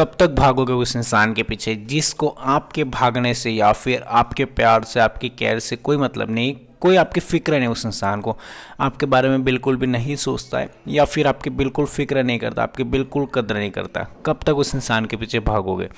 कब तक भागोगे उस इंसान के पीछे जिसको आपके भागने से या फिर आपके प्यार से आपके केयर से कोई मतलब नहीं कोई आपकी फ़िक्र नहीं उस इंसान को आपके बारे में बिल्कुल भी नहीं सोचता है या फिर आपकी बिल्कुल फ़िक्र नहीं करता आपकी बिल्कुल कदर नहीं करता कब तक उस इंसान के पीछे भागोगे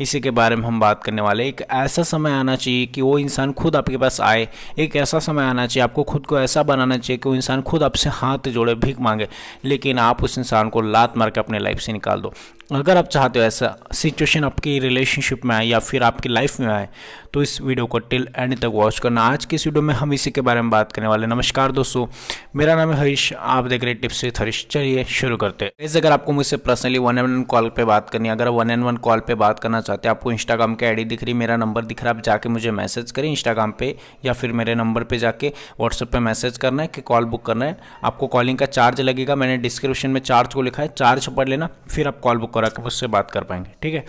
इसी के बारे में हम बात करने वाले एक ऐसा समय आना चाहिए कि वो इंसान खुद आपके पास आए एक ऐसा समय आना चाहिए आपको खुद को ऐसा बनाना चाहिए कि वो इंसान खुद आपसे हाथ जोड़े भीख मांगे लेकिन आप उस इंसान को लात मार के अपने लाइफ से निकाल दो अगर आप चाहते हो ऐसा सिचुएशन आपकी रिलेशनशिप में आए या फिर आपकी लाइफ में आए तो इस वीडियो को टिल एंड तक वॉच करना आज की इस वीडियो में हम इस इसी के बारे में बात करने वाले नमस्कार दोस्तों मेरा नाम है हरीश आप देख रहे हैं टिप्स विथ हरीश चलिए शुरू करते हैं अगर आपको मुझसे personally one on one call पर बात करनी है अगर वन एन वन कॉल पर बात करना चाहते हैं आपको इंस्टाग्राम की आई दिख रही मेरा नंबर दिख रहा है आप जाके मुझे मैसेज करें इंस्टाग्राम पे या फिर मेरे नंबर पर जाके व्हाट्सएप पर मैसेज करना है कि कॉल बुक करना है आपको कॉलिंग का चार्ज लगेगा मैंने डिस्क्रिप्शन में चार्ज को लिखा है चार्ज पढ़ लेना फिर आप कॉल बुक करा के मुझसे बात कर पाएंगे ठीक है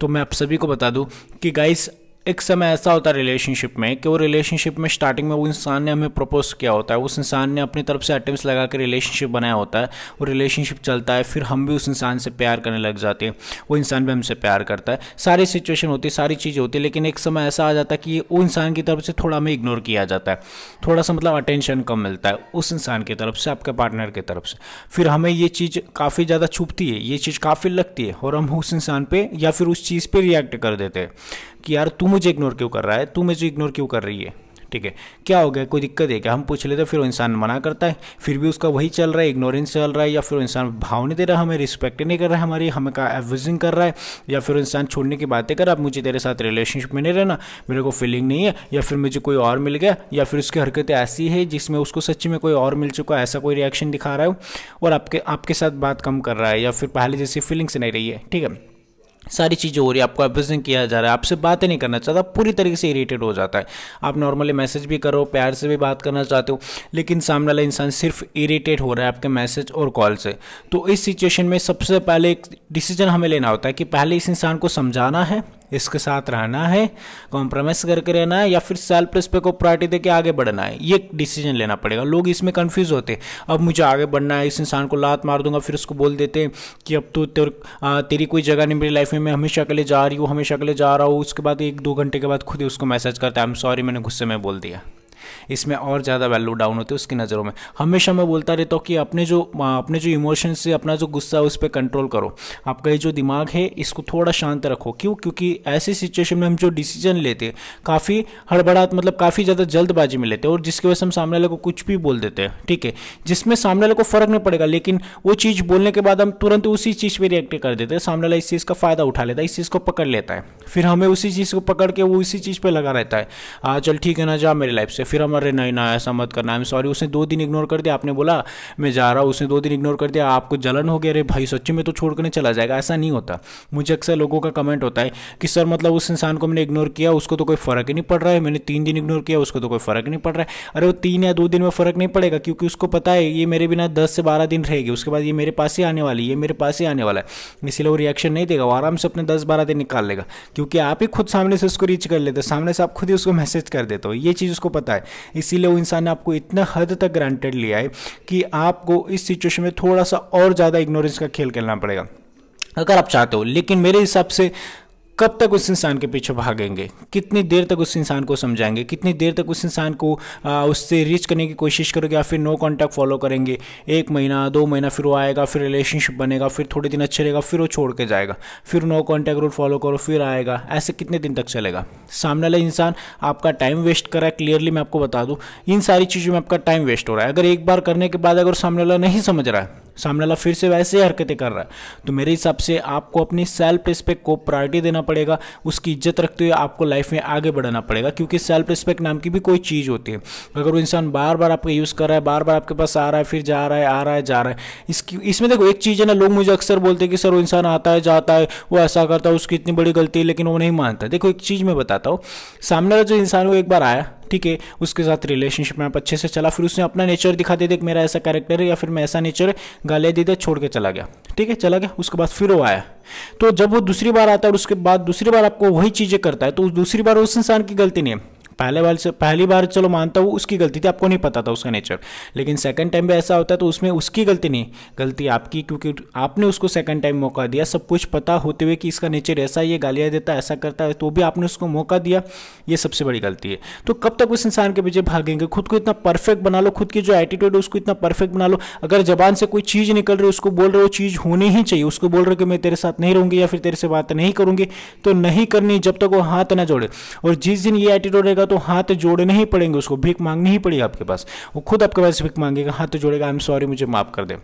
तो मैं आप सभी को बता दूँ कि गाइस एक समय ऐसा होता है रिलेशनशिप में कि वो रिलेशनशिप में स्टार्टिंग में वो इंसान ने हमें प्रपोज किया होता है उस इंसान ने अपनी तरफ से अटेम्प्ट लगा के रिलेशनशिप बनाया होता है वो रिलेशनशिप चलता है फिर हम भी उस इंसान से प्यार करने लग जाते हैं वो इंसान भी हमसे प्यार करता है सारी सिचुएशन होती है सारी चीज़ होती है लेकिन एक समय ऐसा आ जाता है कि वो इंसान की तरफ से थोड़ा हमें इग्नोर किया जाता है थोड़ा सा मतलब अटेंशन कम मिलता है उस इंसान की तरफ से आपके पार्टनर की तरफ से फिर हमें ये चीज़ काफ़ी ज़्यादा छुपती है ये चीज़ काफ़ी लगती है और हम उस इंसान पर या फिर उस चीज़ पर रिएक्ट कर देते हैं कि यार तू मुझे इग्नोर क्यों कर रहा है तू मुझे इग्नोर क्यों कर रही है ठीक है क्या हो गया कोई दिक्कत है क्या हम पूछ लेते फिर वो इंसान मना करता है फिर भी उसका वही चल रहा है इग्नोरेंस चल रहा है या फिर वो इंसान भाव नहीं दे रहा हमें रिस्पेक्ट नहीं कर रहा है हमारी हमें का एवजिंग कर रहा है या फिर इंसान छोड़ने की बातें कर आप मुझे तेरे साथ रिलेशनशिप में नहीं रहना मेरे को फीलिंग नहीं है या फिर मुझे कोई और मिल गया या फिर उसकी हरकतें ऐसी है जिसमें उसको सच्ची में कोई और मिल चुका है ऐसा कोई रिएक्शन दिखा रहा है और आपके आपके साथ बात कम कर रहा है या फिर पहले जैसी फीलिंग्स नहीं रही है ठीक है सारी चीज़ें हो रही है आपको अब्यूजिंग किया जा रहा है आपसे बातें नहीं करना चाहता पूरी तरीके से इरीटेड हो जाता है आप नॉर्मली मैसेज भी करो प्यार से भी बात करना चाहते हो लेकिन सामने वाला इंसान सिर्फ इरीटेट हो रहा है आपके मैसेज और कॉल से तो इस सिचुएशन में सबसे पहले एक डिसीजन हमें लेना होता है कि पहले इस इंसान को समझाना है इसके साथ रहना है कॉम्प्रोमाइज़ करके रहना है या फिर सेल्फ रिस्पेक्ट को प्रायोरिटी देकर आगे बढ़ना है ये डिसीजन लेना पड़ेगा लोग इसमें कन्फ्यूज़ होते अब मुझे आगे बढ़ना है इस इंसान को लात मार दूंगा फिर उसको बोल देते कि अब तो तेर, आ, तेरी कोई जगह नहीं मेरी लाइफ में मैं हमेशा के लिए जा रही हूँ हमेशा के लिए जा रहा हूँ उसके बाद एक दो घंटे के बाद खुद ही उसको मैसेज करता है आई एम सॉरी मैंने गुस्से में बोल दिया इसमें और ज़्यादा वैल्यू डाउन होती है उसकी नज़रों में हमेशा मैं बोलता रहता हूँ कि अपने जो अपने जो इमोशन से अपना जो गुस्सा है उस पर कंट्रोल करो आपका ये जो दिमाग है इसको थोड़ा शांत रखो क्यों क्योंकि ऐसी सिचुएशन में हम जो डिसीजन लेते हैं काफ़ी हड़बड़ात मतलब काफ़ी ज़्यादा जल्दबाजी में लेते हैं और जिसकी वजह से हम सामने वाले को कुछ भी बोल देते हैं ठीक है जिसमें सामने वाले को फ़र्क नहीं पड़ेगा लेकिन वो चीज़ बोलने के बाद हम तुरंत उसी चीज़ पर रिएक्ट कर देते हैं सामने वाला इस चीज़ का फ़ायदा उठा लेता है इस चीज़ को पकड़ लेता है फिर हमें उसी चीज़ को पकड़ के वो उसी चीज़ पर लगा रहता है आ चल ठीक है ना जा मेरी लाइफ से फिर हमारे अरे नहीं ना ऐसा मत करना आई एम सॉरी उसने दो दिन इग्नोर कर दिया आपने बोला मैं जा रहा हूँ उसने दो दिन इग्नोर कर दिया आपको जलन हो गया अरे भाई सच्ची में तो छोड़ कर चला जाएगा ऐसा नहीं होता मुझे अक्सर लोगों का कमेंट होता है कि सर मतलब उस इंसान को मैंने इग्नोर किया उसको तो कोई फ़र्क ही नहीं पड़ रहा है मैंने तीन दिन इग्नोर किया उसको तो कोई फ़र्क नहीं पड़ रहा है अरे वो तीन या दो दिन में फ़र्क नहीं पड़ेगा क्योंकि उसको पता है ये मेरे बिना दस से बारह दिन रहेगी उसके बाद ये मेरे पास ही आने वाली है ये मेरे पास ही आने वाला है इसीलिए वो रिएक्शन नहीं देगा वो आराम से अपने दस बारह दिन निकाल लेगा क्योंकि आप ही खुद सामने से उसको रीच कर लेते सामने से आप खुद ही उसको मैसेज कर देते हो ये चीज़ उसको पता है है इसीलिए वो इंसान ने आपको इतना हद तक ग्रांटेड लिया है कि आपको इस सिचुएशन में थोड़ा सा और ज़्यादा इग्नोरेंस का खेल खेलना पड़ेगा अगर आप चाहते हो लेकिन मेरे हिसाब से कब तक उस इंसान के पीछे भागेंगे कितनी देर तक उस इंसान को समझाएंगे कितनी देर तक उस इंसान को आ, उससे रीच करने की कोशिश करोगे या फिर नो कॉन्टैक्ट फॉलो करेंगे एक महीना दो महीना फिर वो आएगा फिर रिलेशनशिप बनेगा फिर थोड़े दिन अच्छे रहेगा फिर वो छोड़ के जाएगा फिर नो कॉन्टैक्ट रूल फॉलो करो फिर आएगा ऐसे कितने दिन तक चलेगा सामने वाला इंसान आपका टाइम वेस्ट कर रहा है क्लियरली मैं आपको बता दूँ इन सारी चीज़ों में आपका टाइम वेस्ट हो रहा है अगर एक बार करने के बाद अगर सामने वाला नहीं समझ रहा है सामने वाला फिर से वैसे ही हरकतें कर रहा है तो मेरे हिसाब से आपको अपनी सेल्फ रिस्पेक्ट को प्रायोरिटी देना पड़ेगा उसकी इज्जत रखते हुए आपको लाइफ में आगे बढ़ाना पड़ेगा क्योंकि सेल्फ रिस्पेक्ट नाम की भी कोई चीज़ होती है अगर वो इंसान बार बार आपका यूज़ कर रहा है बार बार आपके पास आ रहा है फिर जा रहा है आ रहा है जा रहा है इसकी इसमें देखो एक चीज़ है ना लोग मुझे अक्सर बोलते हैं कि सर वो इंसान आता है जाता है वो ऐसा करता है उसकी इतनी बड़ी गलती है लेकिन वो नहीं मानता देखो एक चीज़ मैं बताता हूँ सामने वाला जो इंसान वो एक बार आया ठीक है उसके साथ रिलेशनशिप में आप अच्छे से चला फिर उसने अपना नेचर दिखा दे देख मेरा ऐसा कैरेक्टर है या फिर मैं ऐसा नेचर गाले दे दे छोड़ के चला गया ठीक है चला गया उसके बाद फिर वो आया तो जब वो दूसरी बार आता है और उसके बाद दूसरी बार आपको वही चीज़ें करता है तो दूसरी बार उस इंसान की गलती नहीं है पहले बार से पहली बार चलो मानता हूँ उसकी गलती थी आपको नहीं पता था उसका नेचर लेकिन सेकंड टाइम भी ऐसा होता है तो उसमें उसकी गलती नहीं गलती आपकी क्योंकि आपने उसको सेकंड टाइम मौका दिया सब कुछ पता होते हुए कि इसका नेचर ऐसा ये गालियाँ देता ऐसा करता है तो भी आपने उसको मौका दिया ये सबसे बड़ी गलती है तो कब तक उस इंसान के पीछे भागेंगे खुद को इतना परफेक्ट बना लो खुद की जो एटीट्यूड है उसको इतना परफेक्ट बना लो अगर जबान से कोई चीज़ निकल रही है उसको बोल रहे हो चीज़ होनी ही चाहिए उसको बोल रहे हो कि मैं तेरे साथ नहीं रहूँगी या फिर तेरे से बात नहीं करूँगी तो नहीं करनी जब तक वो हाथ ना जोड़े और जिस दिन ये एटीट्यूड रहेगा तो हाथ जोड़ने ही पड़ेंगे उसको भीख मांगनी ही पड़ेगी आपके पास वो खुद आपके पास भीख मांगेगा हाथ जोड़ेगा आई एम सॉरी मुझे माफ़ कर दे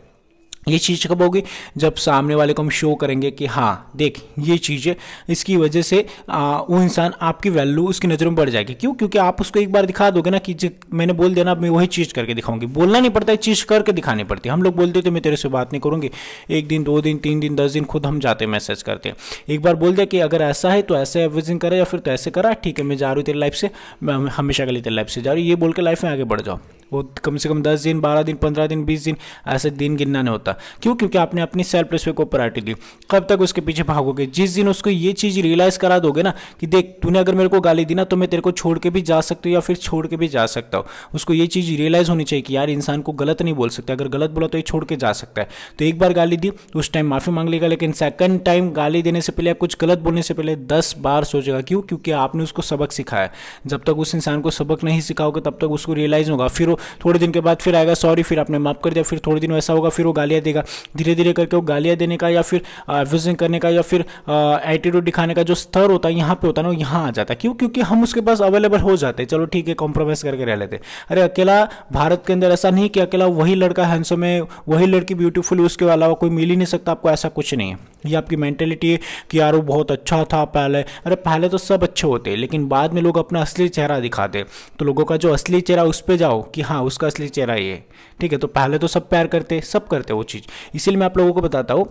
ये चीज़ कब होगी जब सामने वाले को हम शो करेंगे कि हाँ देख ये चीज़ है इसकी वजह से आ, वो इंसान आपकी वैल्यू उसकी नज़रों में बढ़ जाएगी क्यों क्योंकि आप उसको एक बार दिखा दोगे ना कि मैंने बोल दिया ना मैं वही चीज़ करके दिखाऊंगी बोलना नहीं पड़ता है चीज़ करके दिखानी पड़ती है हम लोग बोलते तो मैं तेरे से बात नहीं करूँगी एक दिन दो दिन तीन दिन दस दिन खुद हम जाते मैसेज करते हैं एक बार बोल दिया कि अगर ऐसा है तो ऐसे एवरेजिंग करे या फिर तो ऐसे करा ठीक है मैं जा रही हूँ तेरी लाइफ से मैं हमेशा के लिए तेरी लाइफ से जा रही हूँ ये बोल के लाइफ में आगे बढ़ जाओ वो कम से कम दस दिन बारह दिन पंद्रह दिन बीस दिन ऐसे दिन गिनना नहीं होता क्यों क्योंकि आपने अपनी सेल्फ रिस्पेक्ट को प्रायोरिटी दी कब तक उसके पीछे भागोगे जिस दिन उसको ये चीज़ रियलाइज़ करा दोगे ना कि देख तूने अगर मेरे को गाली दी ना तो मैं तेरे को छोड़ के भी जा सकती हूँ या फिर छोड़ के भी जा सकता हूँ उसको ये चीज़ रियलाइज़ होनी चाहिए कि यार इंसान को गलत नहीं बोल सकते अगर गलत बोला तो ये छोड़ के जा सकता है तो एक बार गाली दी उस टाइम माफ़ी मांग लेगा लेकिन सेकंड टाइम गाली देने से पहले या कुछ गलत बोलने से पहले दस बार सोचेगा क्यों क्योंकि आपने उसको सबक सिखाया जब तक उस इंसान को सबक नहीं सिखाओगे तब तक उसको रियलाइज़ होगा फिर वो थोड़े दिन के बाद फिर आएगा सॉरी फिर आपने माफ़ कर दिया फिर थोड़े दिन वैसा होगा फिर वो गालियाँ देगा धीरे धीरे करके वो गालियाँ देने का या फिर एब्यूजिंग करने का या फिर एटीट्यूड दिखाने का जो स्तर होता है यहाँ पर होता है ना यहाँ आ जाता है क्यों क्योंकि हम उसके पास अवेलेबल हो जाते हैं चलो ठीक है कॉम्प्रोमाइज़ करके रह लेते अरे अकेला भारत के अंदर ऐसा नहीं कि अकेला वही लड़का हैंडसम है वही लड़की ब्यूटीफुल उसके अलावा कोई मिल ही नहीं सकता आपको ऐसा कुछ नहीं है ये आपकी मेंटेलिटी है कि यार वो बहुत अच्छा था पहले अरे पहले तो सब अच्छे होते लेकिन बाद में लोग अपना असली चेहरा दिखाते तो लोगों का जो असली चेहरा उस पर जाओ कि हाँ उसका असली चेहरा ये ठीक है तो पहले तो सब प्यार करते सब करते वो चीज़ इसीलिए मैं आप लोगों को बताता हूँ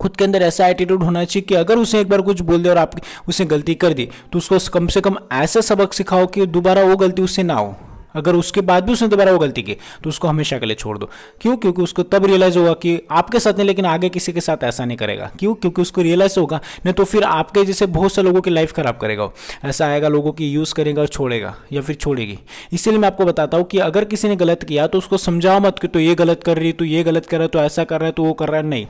खुद के अंदर ऐसा एटीट्यूड होना चाहिए कि अगर उसने एक बार कुछ बोल दिया और आपकी उसने गलती कर दी तो उसको कम से कम ऐसा सबक सिखाओ कि दोबारा वो गलती उससे ना हो अगर उसके बाद भी उसने दोबारा वो गलती की तो उसको हमेशा के लिए छोड़ दो क्यों क्योंकि उसको तब रियलाइज होगा कि आपके साथ नहीं लेकिन आगे किसी के साथ ऐसा नहीं करेगा क्यों क्योंकि उसको रियलाइज होगा नहीं तो फिर आपके जैसे बहुत से लोगों की लाइफ खराब करेगा ऐसा आएगा लोगों की यूज़ करेगा और छोड़ेगा या फिर छोड़ेगी इसीलिए मैं आपको बताता हूँ कि अगर किसी ने गलत किया तो उसको समझाओ मत कि तो ये गलत कर रही तो ये गलत कर रहा है तो ऐसा कर रहा है तो वो कर रहा है नहीं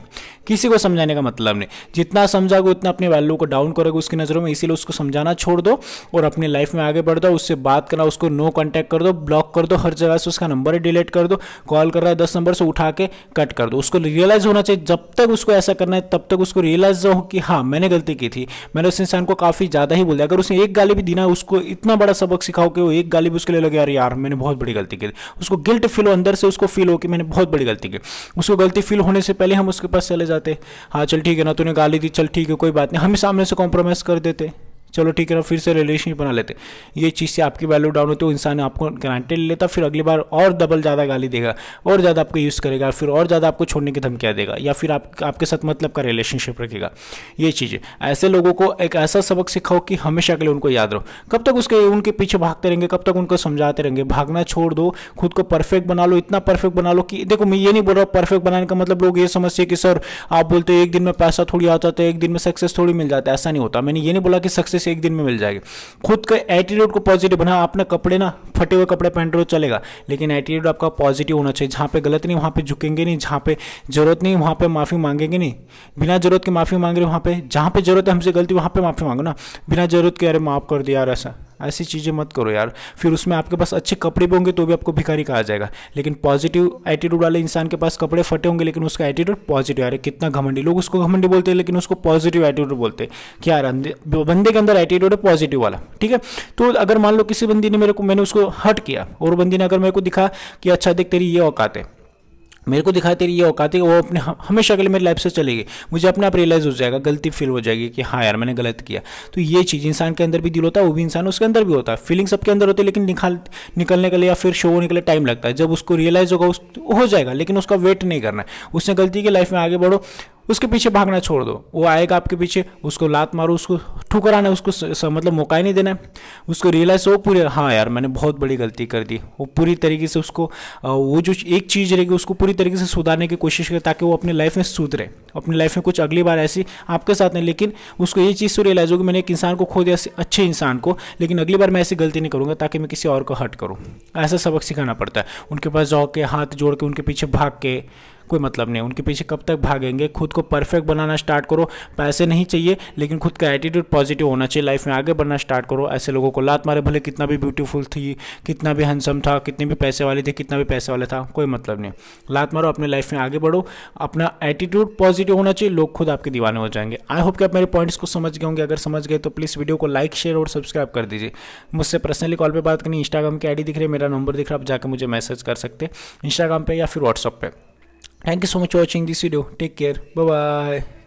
किसी को समझाने का मतलब नहीं जितना समझाओगे उतना अपनी वैल्यू को डाउन करोगे उसकी नज़रों में इसीलिए उसको समझाना छोड़ दो और अपनी लाइफ में आगे बढ़ दो उससे बात करना उसको नो कॉन्टैक्ट कर दो दो ब्लॉक कर दो हर जगह से उसका नंबर ही डिलीट कर दो कॉल कर रहा है दस नंबर से उठा के कट कर दो उसको रियलाइज़ होना चाहिए जब तक उसको ऐसा करना है तब तक उसको रियलाइज़ हो कि हाँ मैंने गलती की थी मैंने उस इंसान को काफ़ी ज़्यादा ही बोल दिया अगर उसने एक गाली भी देना उसको इतना बड़ा सबक सिखाओ कि वो एक गाली भी उसके लिए लगे यार यार मैंने बहुत बड़ी गलती की थी उसको गिल्ट फील हो अंदर से उसको फील हो कि मैंने बहुत बड़ी गलती की उसको गलती फील होने से पहले हम उसके पास चले जाते हाँ चल ठीक है ना तूने गाली दी चल ठीक है कोई बात नहीं हम ही सामने से कॉम्प्रोमाइज़ कर देते चलो ठीक है ना फिर से रिलेशनशिप बना लेते ये चीज़ से आपकी वैल्यू डाउन होती है इंसान आपको ग्रांटेड ले लेता फिर अगली बार और डबल ज़्यादा गाली देगा और ज़्यादा आपको यूज़ करेगा फिर और ज़्यादा आपको छोड़ने की धमकियाँ देगा या फिर आप आपके साथ मतलब का रिलेशनशिप रखेगा ये चीज़ें ऐसे लोगों को एक ऐसा सबक सिखाओ कि हमेशा के लिए उनको याद रहो कब तक उसके उनके पीछे भागते रहेंगे कब तक उनको समझाते रहेंगे भागना छोड़ दो खुद को परफेक्ट बना लो इतना परफेक्ट बना लो कि देखो मैं ये नहीं बोल रहा हूँ परफेक्ट बनाने का मतलब लोग ये समझते कि सर आप बोलते हो एक दिन में पैसा थोड़ी आता तो है एक दिन में सक्सेस थोड़ी मिल जाता है ऐसा नहीं होता मैंने ये नहीं बोला कि सक्सेस से एक दिन में मिल जाएगी खुद का एटीट्यूड को पॉजिटिव बना अपने कपड़े ना फटे हुए कपड़े पहन रहे हो चलेगा लेकिन एटीट्यूड आपका पॉजिटिव होना चाहिए जहाँ पे गलत नहीं वहाँ पे झुकेंगे नहीं जहाँ पे जरूरत नहीं वहाँ पे माफ़ी मांगेंगे नहीं बिना जरूरत की माफ़ी मांग रहे वहाँ पे जहाँ पे जरूरत है हमसे गलती वहाँ पे माफ़ी मांगो ना बिना जरूरत के अरे माफ़ कर दिया यार ऐसा ऐसी चीज़ें मत करो यार फिर उसमें आपके पास अच्छे कपड़े भी होंगे तो भी आपको भिखारी कहा जाएगा लेकिन पॉजिटिव एटीट्यूड वाले इंसान के पास कपड़े फटे होंगे लेकिन उसका एटीट्यूड पॉजिटिव यार कितना घमंडी लोग उसको घमंडी बोलते हैं लेकिन उसको पॉजिटिव एटीट्यूड बोलते हैं क्या यार बंदे के अंदर एटीट्यूड है पॉजिटिव वाला ठीक है तो अगर मान लो किसी बंदी ने मेरे को मैंने उसको हट किया और बंदी ने अगर मेरे को दिखा कि अच्छा देख तेरी ये औकात है मेरे को दिखाई तेरी ये औकात है वो अपने हमेशा के लिए मेरी लाइफ से चले गई मुझे अपने आप रियलाइज़ हो जाएगा गलती फील हो जाएगी कि हाँ यार मैंने गलत किया तो ये चीज़ इंसान के अंदर भी दिल होता है वो भी इंसान उसके अंदर भी होता है फीलिंग सबके अंदर होती है लेकिन निकाल निकलने के लिए या फिर शो होने के लिए टाइम लगता है जब उसको रियलाइज़ होगा उस हो जाएगा लेकिन उसका वेट नहीं करना है उसने गलती की लाइफ में आगे बढ़ो उसके पीछे भागना छोड़ दो वो आएगा आपके पीछे उसको लात मारो उसको ठुकराना उसको स, स, मतलब मौका ही नहीं देना है उसको रियलाइज हो पूरे हाँ यार मैंने बहुत बड़ी गलती कर दी वो पूरी तरीके से उसको वो जो एक चीज़ रहेगी उसको पूरी तरीके से सुधारने की कोशिश करे ताकि वो अपनी लाइफ में सुधरे अपनी लाइफ में कुछ अगली बार ऐसी आपके साथ नहीं लेकिन उसको ये चीज़ तो रियलाइज होगी मैंने एक इंसान को खो दिया अच्छे इंसान को लेकिन अगली बार मैं ऐसी गलती नहीं करूँगा ताकि मैं किसी और को हट करूँ ऐसा सबक सिखाना पड़ता है उनके पास जाओ के हाथ जोड़ के उनके पीछे भाग के कोई मतलब नहीं उनके पीछे कब तक भागेंगे खुद को परफेक्ट बनाना स्टार्ट करो पैसे नहीं चाहिए लेकिन खुद का एटीट्यूड पॉजिटिव होना चाहिए लाइफ में आगे बढ़ना स्टार्ट करो ऐसे लोगों को लात मारे भले कितना भी ब्यूटीफुल थी कितना भी हैंडसम था कितने भी पैसे वाले थे कितना भी पैसे वाला था कोई मतलब नहीं लात मारो अपने लाइफ में आगे बढ़ो अपना एटीट्यूड पॉजिटिव होना चाहिए लोग खुद आपके दीवाने हो जाएंगे आई होप कि आप मेरे पॉइंट्स को समझ गए होंगे अगर समझ गए तो प्लीज़ वीडियो को लाइक शेयर और सब्सक्राइब कर दीजिए मुझसे पर्सनली कॉल पर बात करनी इंस्टाग्राम की आई दिख रही है मेरा नंबर दिख रहा है आप जाकर मुझे मैसेज कर सकते हैं इंस्टाग्राम पर या फिर व्हाट्सअप पर thank you so much for watching this video take care bye bye